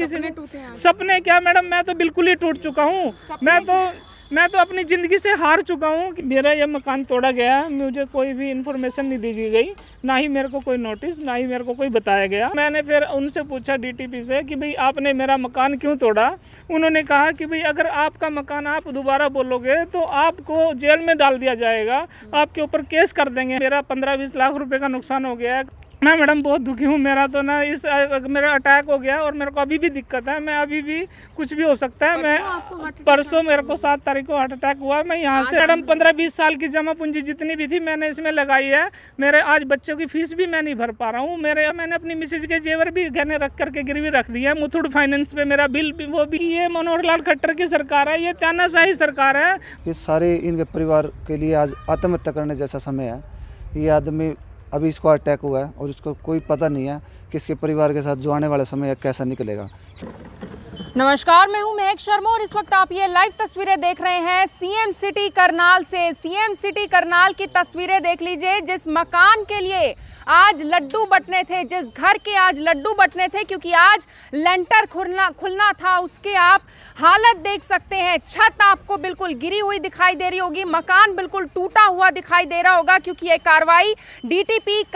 किसी ने सपने क्या मैडम मैं तो बिल्कुल ही टूट चुका हूँ मैं तो मैं तो अपनी ज़िंदगी से हार चुका हूँ मेरा यह मकान तोड़ा गया है मुझे कोई भी इन्फॉर्मेशन नहीं दी गई ना ही मेरे को कोई नोटिस ना ही मेरे को कोई बताया गया मैंने फिर उनसे पूछा डीटीपी से कि भाई आपने मेरा मकान क्यों तोड़ा उन्होंने कहा कि भाई अगर आपका मकान आप दोबारा बोलोगे तो आपको जेल में डाल दिया जाएगा आपके ऊपर केस कर देंगे मेरा पंद्रह बीस लाख रुपये का नुकसान हो गया है मैं मैडम बहुत दुखी हूँ मेरा तो ना इस मेरा अटैक हो गया और मेरे को अभी भी दिक्कत है मैं अभी भी कुछ भी हो सकता है मैं परसों मेरे को सात तारीख को हार्ट अटैक हुआ मैं यहाँ से मैडम पंद्रह बीस साल की जमा पूंजी जितनी भी थी मैंने इसमें लगाई है मेरे आज बच्चों की फीस भी मैं नहीं भर पा रहा हूँ मेरे मैंने अपनी मिसेज के जेवर भी गहने रख करके गिरवी रख दी है मुथुड फाइनेंस पे मेरा बिल भी वो भी ये मनोहर लाल खट्टर की सरकार है ये तानाशाही सरकार है ये सारे इनके परिवार के लिए आज आत्महत्या करने जैसा समय है ये आदमी अभी इसको अटैक हुआ है और इसको कोई पता नहीं है कि इसके परिवार के साथ जो आने वाला समय कैसा निकलेगा नमस्कार मैं हूं महक शर्मा और इस वक्त आप ये लाइव तस्वीरें देख रहे हैं सीएम सिटी करनाल से सीएम सिटी करनाल की तस्वीरें देख लीजिए जिस मकान के लिए आज लड्डू बटने थे जिस घर के आज लड्डू बटने थे क्योंकि आज लेंटर खुलना खुलना था उसके आप हालत देख सकते हैं छत आपको बिल्कुल गिरी हुई दिखाई दे रही होगी मकान बिल्कुल टूटा हुआ दिखाई दे रहा होगा क्योंकि ये कार्रवाई डी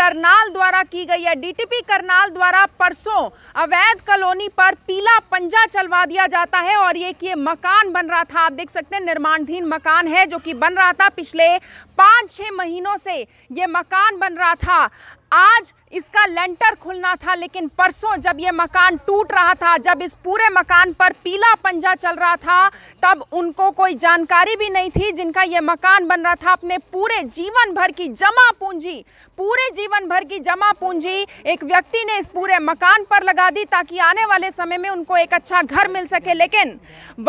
करनाल द्वारा की गई है डी करनाल द्वारा परसों अवैध कॉलोनी पर पीला पंजा चलवा करवा दिया जाता है और ये कि ये मकान बन रहा था आप देख सकते हैं निर्माणधीन मकान है जो कि बन रहा था पिछले पाँच छः महीनों से ये मकान बन रहा था आज इसका लेंटर खुलना था लेकिन परसों जब ये मकान टूट रहा था जब इस पूरे मकान पर पीला पंजा चल रहा था तब उनको कोई जानकारी भी नहीं थी जिनका ये मकान बन रहा था अपने पूरे जीवन भर की जमा पूंजी पूरे जीवन भर की जमा पूंजी एक व्यक्ति ने इस पूरे मकान पर लगा दी ताकि आने वाले समय में उनको एक अच्छा घर मिल सके लेकिन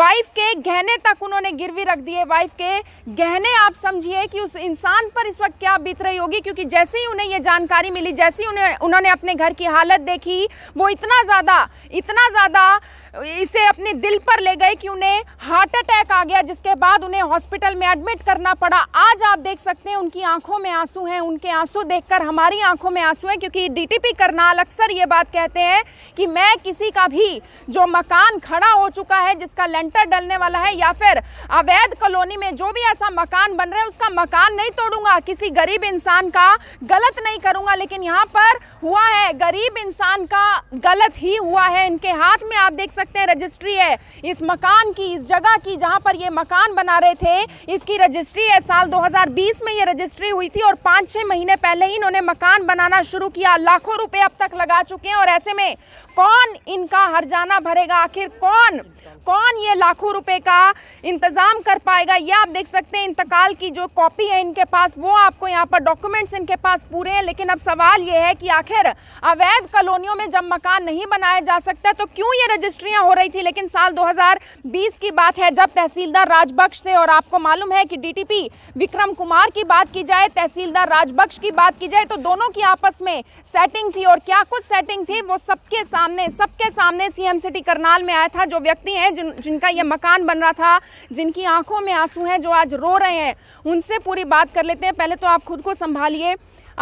वाइफ के गहने तक उन्होंने गिरवी रख दिए वाइफ के गहने आप समझिए कि उस इंसान पर इस वक्त क्या बीत रही होगी क्योंकि जैसे ही उन्हें ये जानकारी मिली जैसे ही उन्होंने उन्होंने अपने घर की हालत देखी वो इतना ज़्यादा इतना ज़्यादा इसे अपने दिल पर ले गए कि उन्हें हार्ट अटैक आ गया जिसके बाद उन्हें हॉस्पिटल में एडमिट करना पड़ा आज आप देख सकते हैं उनकी आंखों में आंसू हैं उनके आंसू देखकर हमारी आंखों में आंसू हैं क्योंकि डीटीपी करनाल अक्सर ये बात कहते हैं कि मैं किसी का भी जो मकान खड़ा हो चुका है जिसका लेंटर डलने वाला है या फिर अवैध कॉलोनी में जो भी ऐसा मकान बन रहा है उसका मकान नहीं तोड़ूंगा किसी गरीब इंसान का गलत नहीं करूंगा लेकिन यहाँ पर हुआ है गरीब इंसान का गलत ही हुआ है इनके हाथ में आप देख सकते सकते हैं रजिस्ट्री है इस मकान की इस जगह की जहां पर ये मकान बना रहे थे इसकी रजिस्ट्री है साल 2020 में ये रजिस्ट्री हुई थी और पाँच छः महीने पहले ही इन्होंने मकान बनाना शुरू किया लाखों रुपए अब तक लगा चुके हैं और ऐसे में कौन इनका हरजाना भरेगा आखिर कौन कौन ये लाखों रुपए का इंतज़ाम कर पाएगा ये आप देख सकते हैं इंतकाल की जो कॉपी है इनके पास वो आपको यहाँ पर डॉक्यूमेंट्स इनके पास पूरे हैं लेकिन अब सवाल ये है कि आखिर अवैध कॉलोनियों में जब मकान नहीं बनाया जा सकता तो क्यों ये रजिस्ट्रियाँ हो रही थी लेकिन साल दो की बात है जब तहसीलदार राजबक्श थे और आपको मालूम है कि डी विक्रम कुमार की बात की जाए तहसीलदार राजबक्श की बात की जाए तो दोनों की आपस में सेटिंग थी और क्या कुछ सेटिंग थी वो सबके साथ सामने सबके सामने सीएम सिटी करनाल में आया था जो व्यक्ति हैं जिन जिनका ये मकान बन रहा था जिनकी आंखों में आंसू हैं जो आज रो रहे हैं उनसे पूरी बात कर लेते हैं पहले तो आप खुद को संभालिए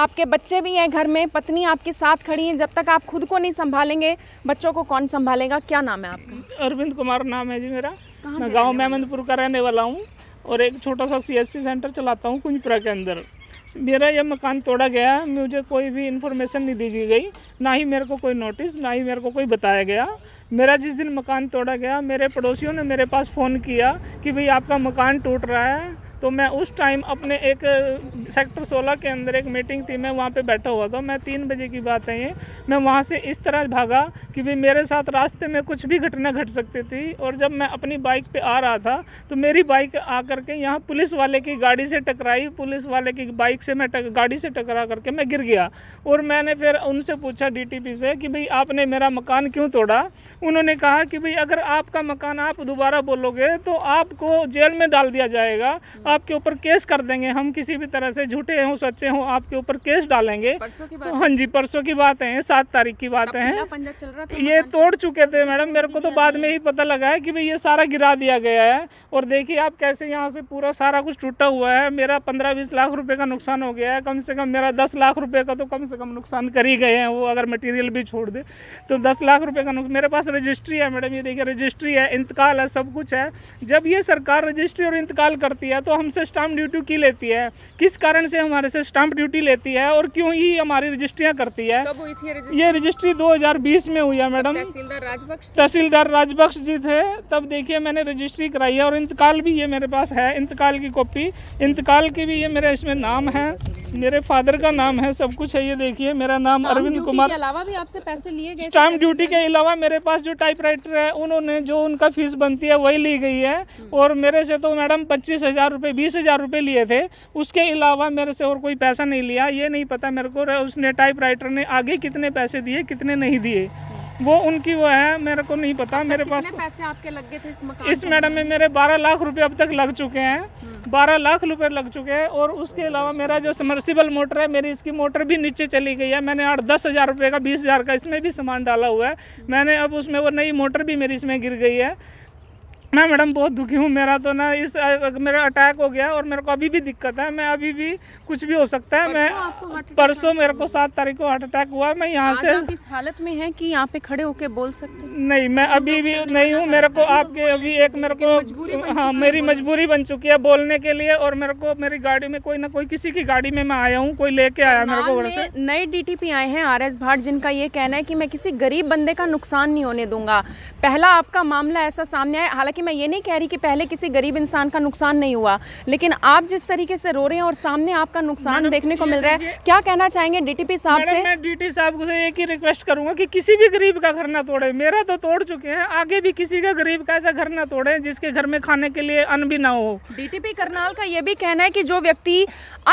आपके बच्चे भी हैं घर में पत्नी आपके साथ खड़ी है जब तक आप खुद को नहीं संभालेंगे बच्चों को कौन संभालेगा क्या नाम है आपका अरविंद कुमार नाम है जी मेरा मैं गाँव में अहमदपुर का रहने वाला हूँ और एक छोटा सा सी सेंटर चलाता हूँ कुंजपुरा के अंदर मेरा यह मकान तोड़ा गया है मुझे कोई भी इन्फॉर्मेशन नहीं दी गई ना ही मेरे को कोई नोटिस ना ही मेरे को कोई बताया गया मेरा जिस दिन मकान तोड़ा गया मेरे पड़ोसियों ने मेरे पास फ़ोन किया कि भाई आपका मकान टूट रहा है तो मैं उस टाइम अपने एक सेक्टर 16 के अंदर एक मीटिंग थी मैं वहाँ पे बैठा हुआ था मैं तीन बजे की बात है ये मैं वहाँ से इस तरह भागा कि भी मेरे साथ रास्ते में कुछ भी घटना घट सकती थी और जब मैं अपनी बाइक पे आ रहा था तो मेरी बाइक आ करके यहाँ पुलिस वाले की गाड़ी से टकराई पुलिस वाले की बाइक से मैं टक, गाड़ी से टकरा करके मैं गिर गया और मैंने फिर उनसे पूछा डी से कि भाई आपने मेरा मकान क्यों तोड़ा उन्होंने कहा कि भाई अगर आपका मकान आप दोबारा बोलोगे तो आपको जेल में डाल दिया जाएगा आपके ऊपर केस कर देंगे हम किसी भी तरह से झूठे हों सच्चे हों आपके ऊपर केस डालेंगे की हाँ जी परसों की बात है सात तारीख की बात है ये तोड़ चुके थे मैडम मेरे को तो बाद में ही पता लगा है कि भाई ये सारा गिरा दिया गया है और देखिए आप कैसे यहाँ से पूरा सारा कुछ टूटा हुआ है मेरा पंद्रह बीस लाख रुपए का नुकसान हो गया है कम से कम मेरा दस लाख रुपए का तो कम से कम नुकसान कर ही गए हैं वो अगर मटेरियल भी छोड़ दे तो दस लाख रुपए का मेरे पास रजिस्ट्री है मैडम ये देखिए रजिस्ट्री है इंतकाल है सब कुछ है जब ये सरकार रजिस्ट्री और इंतकाल करती है तो हम हमसे स्टाम्प ड्यूटी की लेती है किस कारण से हमारे से स्टाम्प ड्यूटी लेती है और क्यों ही हमारी रजिस्ट्रियाँ करती है कब हुई थी रजिस्ट्री? ये रजिस्ट्री 2020 में हुई है मैडम तहसीलदार राजबक्श तहसीलदार जी थे तब देखिए मैंने रजिस्ट्री कराई है और इंतकाल भी ये मेरे पास है इंतकाल की कॉपी इंतकाल की भी ये मेरा इसमें नाम है मेरे फादर का नाम है सब कुछ है ये देखिए मेरा नाम अरविंद कुमार के अलावा भी आपसे पैसे लिए गए स्टाम्प ड्यूटी के अलावा मेरे पास जो टाइपराइटर है उन्होंने जो उनका फीस बनती है वही ली गई है और मेरे से तो मैडम पच्चीस हजार रुपये बीस हज़ार रुपये लिए थे उसके अलावा मेरे से और कोई पैसा नहीं लिया ये नहीं पता मेरे को उसने टाइपराइटर ने आगे कितने पैसे दिए कितने नहीं दिए वो उनकी वो है मेरे को नहीं पता मतलब मेरे पास पैसे आपके लग गए थे इस मकान इस मैडम में मेरे 12 लाख रुपए अब तक लग चुके हैं 12 हम्म। लाख रुपए लग चुके हैं और उसके अलावा मेरा जो समर्सिबल मोटर है मेरी इसकी मोटर भी नीचे चली गई है मैंने आठ दस हज़ार रुपये का बीस हज़ार का इसमें भी सामान डाला हुआ है मैंने अब उसमें वो नई मोटर भी मेरी इसमें गिर गई है ना मैडम बहुत दुखी हूँ मेरा तो ना इस मेरा अटैक हो गया और मेरे को अभी भी दिक्कत है मैं अभी भी कुछ भी हो सकता है मैं परसों मेरे को सात तारीख को हार्ट अटैक हुआ मैं यहाँ से इस हालत में है कि यहाँ पे खड़े होके बोल सकते नहीं मैं तो अभी भी नहीं हूँ मेरे को आपके अभी एक मेरे को हाँ मेरी मजबूरी बन चुकी है बोलने के लिए और मेरे को मेरी गाड़ी में कोई ना कोई किसी की गाड़ी में मैं आया हूँ कोई लेके आया मेरे को घर से नए डी आए हैं आर एस भाट जिनका ये कहना है की मैं किसी गरीब बंदे का नुकसान नहीं होने दूंगा पहला आपका मामला ऐसा सामने आया हालांकि मैं ये नहीं कह रही कि पहले किसी गरीब इंसान का नुकसान नहीं हुआ लेकिन आप जिस तरीके से रो रहे हैं और सामने आपका नुकसान देखने को मिल रहा है क्या कहना चाहेंगे डीटीपी साहब से मैं डीटी साहब से एक ही रिक्वेस्ट करूंगा कि किसी भी गरीब का घर ना तोड़े मेरा तो तोड़ चुके हैं आगे भी किसी का गरीब का ऐसा घर ना तोड़े जिसके घर में खाने के लिए अन्न भी ना हो डीटीपी करनाल का ये भी कहना है की जो व्यक्ति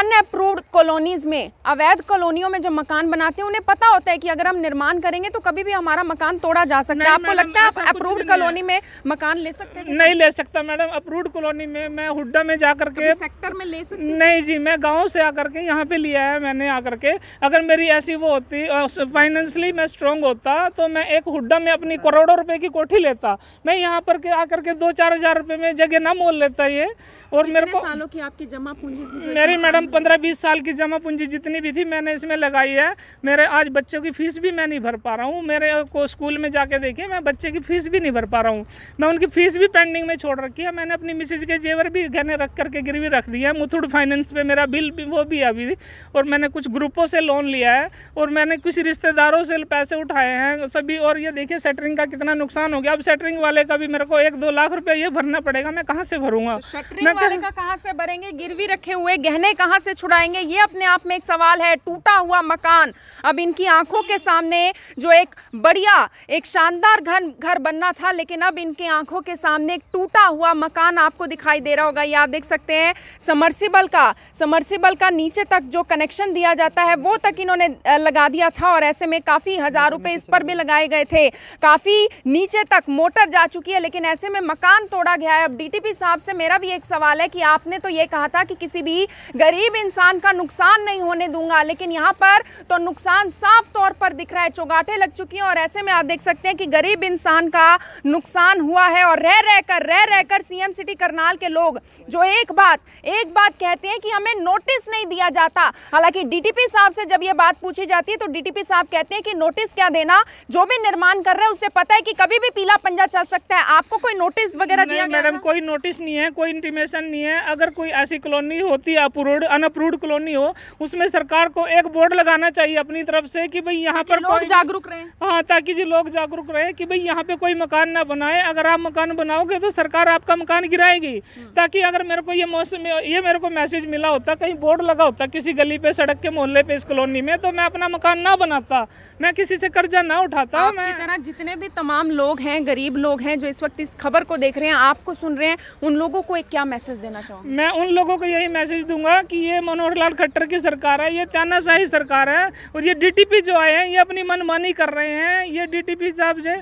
अनअप्रूव्ड कॉलोनीज में अवैध कॉलोनियों में जो मकान बनाते हैं उन्हें पता होता है कि अगर हम निर्माण करेंगे तो कभी भी हमारा मकान तोड़ा जा सकता है आपको लगता है आप अप्रूव्ड कॉलोनी में मकान ले सकते हैं नहीं ले सकता मैडम अपरूड कॉलोनी में मैं हुड्डा में जा करके सेक्टर में ले सकती नहीं जी मैं गाँव से आकर के यहाँ पे लिया है मैंने आकर के अगर मेरी ऐसी वो होती फाइनेंशली मैं स्ट्रॉन्ग होता तो मैं एक हुड्डा में अपनी हाँ। करोड़ों रुपए की कोठी लेता मैं यहाँ पर के आकर के दो चार हजार रुपये में जगह ना मोल लेता ये और मेरे को सालों की आपकी जमा पूंजी मेरी मैडम पंद्रह बीस साल की जमा पूंजी जितनी भी थी मैंने इसमें लगाई है मेरे आज बच्चों की फीस भी मैं नहीं भर पा रहा हूँ मेरे को स्कूल में जाके देखिए मैं बच्चे की फीस भी नहीं भर पा रहा हूँ मैं उनकी फीस भी पेंडिंग में छोड़ रखी है मैंने अपनी मिसेज के जेवर भी गहने रख करके गिरवी रख दिया है मुथुड फाइनेंस पे मेरा बिल भी वो भी अभी और मैंने कुछ ग्रुपों से लोन लिया है और मैंने कुछ रिश्तेदारों से पैसे उठाए हैं सभी और ये देखिए सेटरिंग का कितना नुकसान हो गया अब सेटरिंग वाले का भी मेरे को एक दो लाख रुपया ये भरना पड़ेगा मैं कहाँ से भरूंगा तो मैं कहाँ से भरेंगे गिरवी रखे हुए गहने कहाँ से छुड़ाएंगे ये अपने आप में एक सवाल है टूटा हुआ मकान अब इनकी आंखों के सामने जो एक बढ़िया एक शानदार घर बनना था लेकिन अब इनके आंखों के सामने सामने एक टूटा हुआ मकान आपको दिखाई दे रहा होगा ये आप देख सकते हैं समरसिबल का समरसिबल का नीचे तक जो कनेक्शन दिया जाता है वो तक इन्होंने लगा दिया था और ऐसे में काफ़ी हज़ार रुपये इस पर भी लगाए गए थे काफ़ी नीचे तक मोटर जा चुकी है लेकिन ऐसे में मकान तोड़ा गया है अब डीटीपी साहब से मेरा भी एक सवाल है कि आपने तो ये कहा था कि किसी भी गरीब इंसान का नुकसान नहीं होने दूंगा लेकिन यहाँ पर तो नुकसान साफ तौर पर दिख रहा है चौगाटे लग चुकी हैं और ऐसे में आप देख सकते हैं कि गरीब इंसान का नुकसान हुआ है और रह रहकर रह रहकर सीएम सिटी करनाल के लोग जो एक बात एक बात कहते हैं कि हमें नोटिस नहीं दिया जाता हालांकि डीटीपी साहब से जब ये बात पूछी जाती है तो डीटीपी साहब कहते हैं कि नोटिस क्या देना जो भी निर्माण कर रहे हैं उसे पता है कि कभी भी पीला पंजा चल सकता है आपको कोई नोटिस वगैरह दिया मैडम कोई नोटिस नहीं है कोई इंटीमेशन नहीं है अगर कोई ऐसी कॉलोनी होती अप्रूव्ड अनअप्रूव्ड कॉलोनी हो उसमें सरकार को एक बोर्ड लगाना चाहिए अपनी तरफ से कि भाई यहाँ पर जागरूक रहे हाँ ताकि जी लोग जागरूक रहे कि भाई यहाँ पे कोई मकान ना बनाए अगर आप मकान बना बनाओगे तो सरकार आपका मकान गिराएगी ताकि अगर मेरे को ये मौसम ये मेरे को मैसेज मिला होता कहीं बोर्ड लगा होता किसी गली पे सड़क के मोहल्ले पे इस कॉलोनी में तो मैं अपना मकान ना बनाता मैं किसी से कर्जा ना उठाता मैं तरह जितने भी तमाम लोग हैं गरीब लोग हैं जो इस वक्त इस खबर को देख रहे हैं आपको सुन रहे हैं उन लोगों को एक क्या मैसेज देना चाहूँगा मैं उन लोगों को यही मैसेज दूंगा कि ये मनोहर लाल खट्टर की सरकार है ये तानाशाही सरकार है और ये डी जो आए हैं ये अपनी मनमानी कर रहे हैं ये टी साहब जो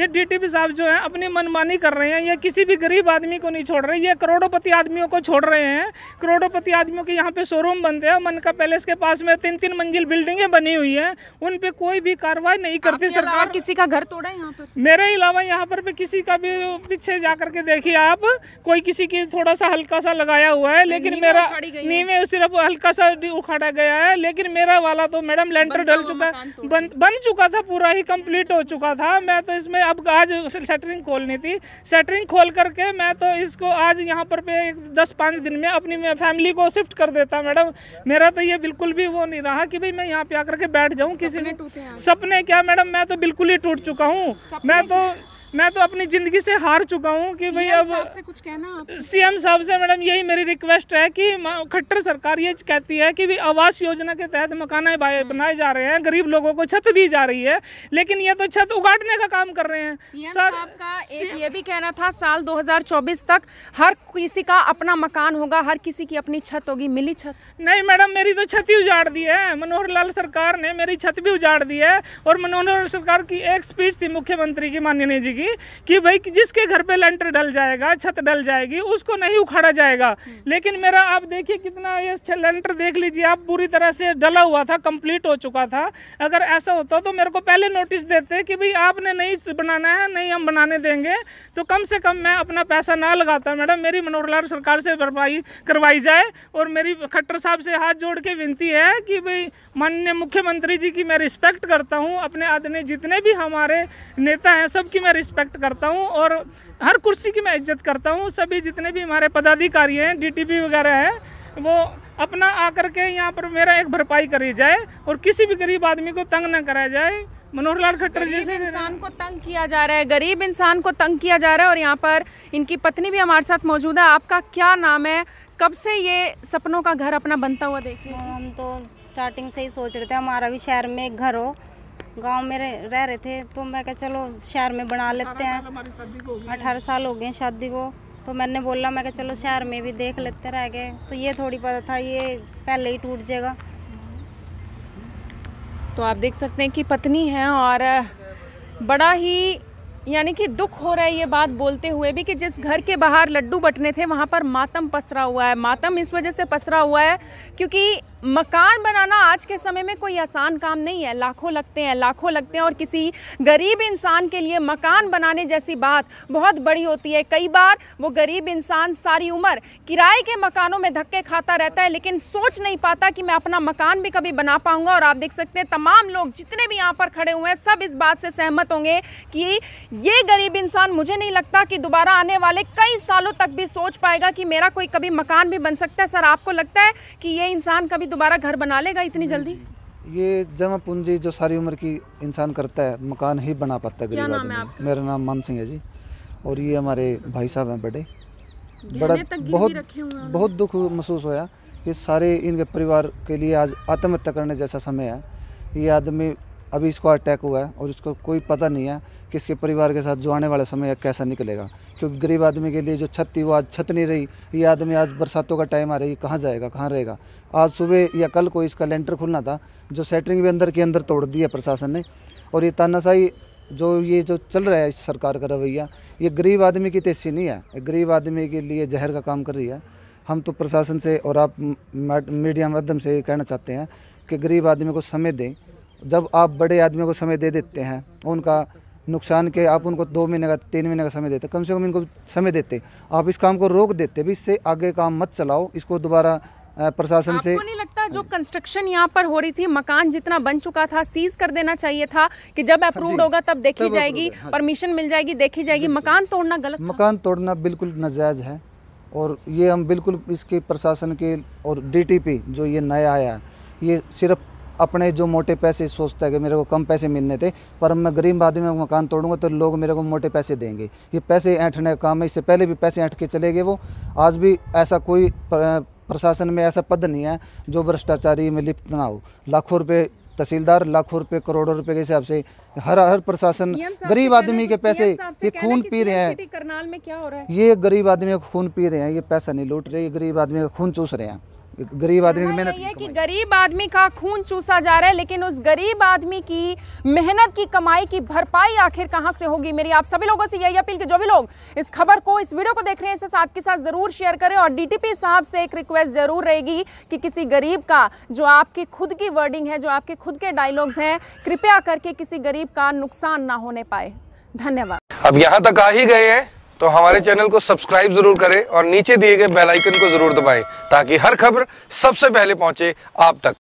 ये डी साहब जो है अपनी मनमानी कर रहे हैं रहे हैं ये किसी भी गरीब आदमी को नहीं छोड़ रहे ये करोड़ोपति आदमियों को छोड़ रहे हैं करोड़ोपति आदमियों के यहाँ पे शोरूम बनते हैं मनका पैलेस के पास में तीन तीन मंजिल बिल्डिंगें बनी हुई हैं उन पे कोई भी कार्रवाई नहीं करती सरकार किसी का घर तोड़ा है यहाँ पर मेरे अलावा यहाँ पर भी किसी का भी पीछे जा करके देखिए आप कोई किसी की थोड़ा सा हल्का सा लगाया हुआ है लेकिन मेरा नीवे सिर्फ हल्का सा उखाड़ा गया है लेकिन मेरा वाला तो मैडम लेंटर डल चुका बन बन चुका था पूरा ही कम्प्लीट हो चुका था मैं तो इसमें अब आज शटरिंग खोलनी थी सेटरिंग खोल करके मैं तो इसको आज यहाँ पर पे दस पाँच दिन में अपनी फैमिली को शिफ्ट कर देता मैडम मेरा तो ये बिल्कुल भी वो नहीं रहा कि भाई मैं यहाँ पे आकर के बैठ जाऊँ किसी सपने क्या मैडम मैं तो बिल्कुल ही टूट चुका हूँ मैं तो मैं तो अपनी ज़िंदगी से हार चुका हूँ कि भाई अब से कुछ कहना सीएम साहब से मैडम यही मेरी रिक्वेस्ट है कि खट्टर सरकार ये कहती है कि भी आवास योजना के तहत मकान हम्म। बनाए जा रहे हैं गरीब लोगों को छत दी जा रही है लेकिन ये तो छत उगाड़ने का काम कर रहे हैं सर का एक ये भी कहना था साल 2024 तक हर किसी का अपना मकान होगा हर किसी की अपनी छत होगी मिली छत नहीं मैडम मेरी तो छत ही उजाड़ दी है मनोहर लाल सरकार ने मेरी छत भी उजाड़ दी है और मनोहर लाल सरकार की एक स्पीच थी मुख्यमंत्री की माननीय जी जाएगी कि भाई जिसके घर पे लेंटर डल जाएगा छत डल जाएगी उसको नहीं उखाड़ा जाएगा लेकिन मेरा आप देखिए कितना ये लेंटर देख लीजिए आप पूरी तरह से डला हुआ था कंप्लीट हो चुका था अगर ऐसा होता तो मेरे को पहले नोटिस देते कि भाई आपने नहीं बनाना है नहीं हम बनाने देंगे तो कम से कम मैं अपना पैसा ना लगाता मैडम मेरी मनोहर लाल सरकार से भरपाई करवाई जाए और मेरी खट्टर साहब से हाथ जोड़ के विनती है कि भाई माननीय मुख्यमंत्री जी की मैं रिस्पेक्ट करता हूँ अपने आदमी जितने भी हमारे नेता हैं सबकी मैं रिस्पेक्ट करता हूँ और हर कुर्सी की मैं इज्जत करता हूँ सभी जितने भी हमारे पदाधिकारी हैं डीटीपी वगैरह हैं वो अपना आकर के यहाँ पर मेरा एक भरपाई करी जाए और किसी भी गरीब आदमी को तंग न कराया जाए मनोहर लाल खट्टर जैसे इंसान को तंग किया जा रहा है गरीब इंसान को तंग किया जा रहा है और यहाँ पर इनकी पत्नी भी हमारे साथ मौजूद है आपका क्या नाम है कब से ये सपनों का घर अपना बनता हुआ देखिए हम तो स्टार्टिंग से ही सोच रहे थे हमारा भी शहर में एक घर हो गांव में रह, रहे थे तो मैं कहा चलो शहर में बना लेते हैं अठारह साल हो गए शादी को तो मैंने बोला मैं कहा चलो शहर में भी देख लेते रह गए तो ये थोड़ी पता था ये पहले ही टूट जाएगा तो आप देख सकते हैं कि पत्नी है और बड़ा ही यानी कि दुख हो रहा है ये बात बोलते हुए भी कि जिस घर के बाहर लड्डू बटने थे वहाँ पर मातम पसरा हुआ है मातम इस वजह से पसरा हुआ है क्योंकि मकान बनाना आज के समय में कोई आसान काम नहीं है लाखों लगते हैं लाखों लगते हैं और किसी गरीब इंसान के लिए मकान बनाने जैसी बात बहुत बड़ी होती है कई बार वो गरीब इंसान सारी उम्र किराए के मकानों में धक्के खाता रहता है लेकिन सोच नहीं पाता कि मैं अपना मकान भी कभी बना पाऊंगा और आप देख सकते हैं तमाम लोग जितने भी यहाँ पर खड़े हुए हैं सब इस बात से सहमत होंगे कि ये गरीब इंसान मुझे नहीं लगता कि दोबारा आने वाले कई सालों तक भी सोच पाएगा कि मेरा कोई कभी मकान भी बन सकता है सर आपको लगता है कि ये इंसान कभी दोबारा घर बना लेगा इतनी जल्दी ये जमा पूंजी जो सारी उम्र की इंसान करता है मकान ही बना पाता है गरीब आदमी मेरा नाम मान सिंह है जी और ये हमारे भाई साहब हैं बड़े बड़ा बहुत बहुत दुख महसूस होया ये सारे इनके परिवार के लिए आज आत्महत्या करने जैसा समय है ये आदमी अभी इसको अटैक हुआ है और इसको कोई पता नहीं है कि इसके परिवार के साथ जो आने वाला समय कैसा निकलेगा क्योंकि गरीब आदमी के लिए जो छत थी वो आज छत नहीं रही ये आदमी आज बरसातों का टाइम आ रही है कहाँ जाएगा कहाँ रहेगा आज सुबह या कल को इसका लेंटर खुलना था जो सेटरिंग भी अंदर के अंदर तोड़ दी है प्रशासन ने और ये तानाशाही जो ये जो चल रहा है इस सरकार का रवैया ये गरीब आदमी की तेजी नहीं है गरीब आदमी के लिए जहर का काम कर रही है हम तो प्रशासन से और आप मीडिया माध्यम से कहना चाहते हैं कि गरीब आदमी को समय दें जब आप बड़े आदमियों को समय दे देते हैं उनका नुकसान के आप उनको दो महीने का तीन महीने का समय देते कम से कम इनको समय देते आप इस काम को रोक देते भी इससे आगे काम मत चलाओ इसको दोबारा प्रशासन आपको से नहीं लगता जो कंस्ट्रक्शन यहाँ पर हो रही थी मकान जितना बन चुका था सीज कर देना चाहिए था कि जब अप्रूव्ड हाँ होगा तब देखी तब जाएगी हाँ। परमिशन मिल जाएगी देखी जाएगी मकान तोड़ना गलत मकान तोड़ना बिल्कुल नाजायज़ है और ये हम बिल्कुल इसके प्रशासन के और डीटीपी जो ये नया आया है ये सिर्फ अपने जो मोटे पैसे सोचता है कि मेरे को कम पैसे मिलने थे पर मैं गरीब आदमी में मकान तोड़ूंगा तो लोग मेरे को मोटे पैसे देंगे ये पैसे ऐंठने का काम है इससे पहले भी पैसे ऐंठ के चले गए वो आज भी ऐसा कोई प्रशासन में ऐसा पद नहीं है जो भ्रष्टाचारी में लिप्त ना हो लाखों रुपये तहसीलदार लाखों रुपये करोड़ों रुपये के हिसाब से हर हर प्रशासन गरीब आदमी के पैसे ये खून पी रहे हैं करनाल में क्या हो रहा है ये गरीब आदमी का खून पी रहे हैं ये पैसा नहीं लूट रहे ये गरीब आदमी का खून चूस रहे हैं गरीब आदमी की मेहनत ये कि गरीब आदमी का खून चूसा जा रहा है लेकिन उस गरीब आदमी की मेहनत की कमाई की भरपाई आखिर कहां से होगी मेरी आप सभी लोगों से यही अपील कि जो भी लोग इस खबर को इस वीडियो को देख रहे हैं इसे साथ के साथ जरूर शेयर करें और डीटीपी साहब से एक रिक्वेस्ट जरूर रहेगी कि किसी गरीब का जो आपकी खुद की वर्डिंग है जो आपके खुद के डायलॉग्स हैं कृपया करके किसी गरीब का नुकसान ना होने पाए धन्यवाद अब यहाँ तक आ ही गए हैं तो हमारे चैनल को सब्सक्राइब जरूर करें और नीचे दिए गए बेल आइकन को जरूर दबाएं ताकि हर खबर सबसे पहले पहुंचे आप तक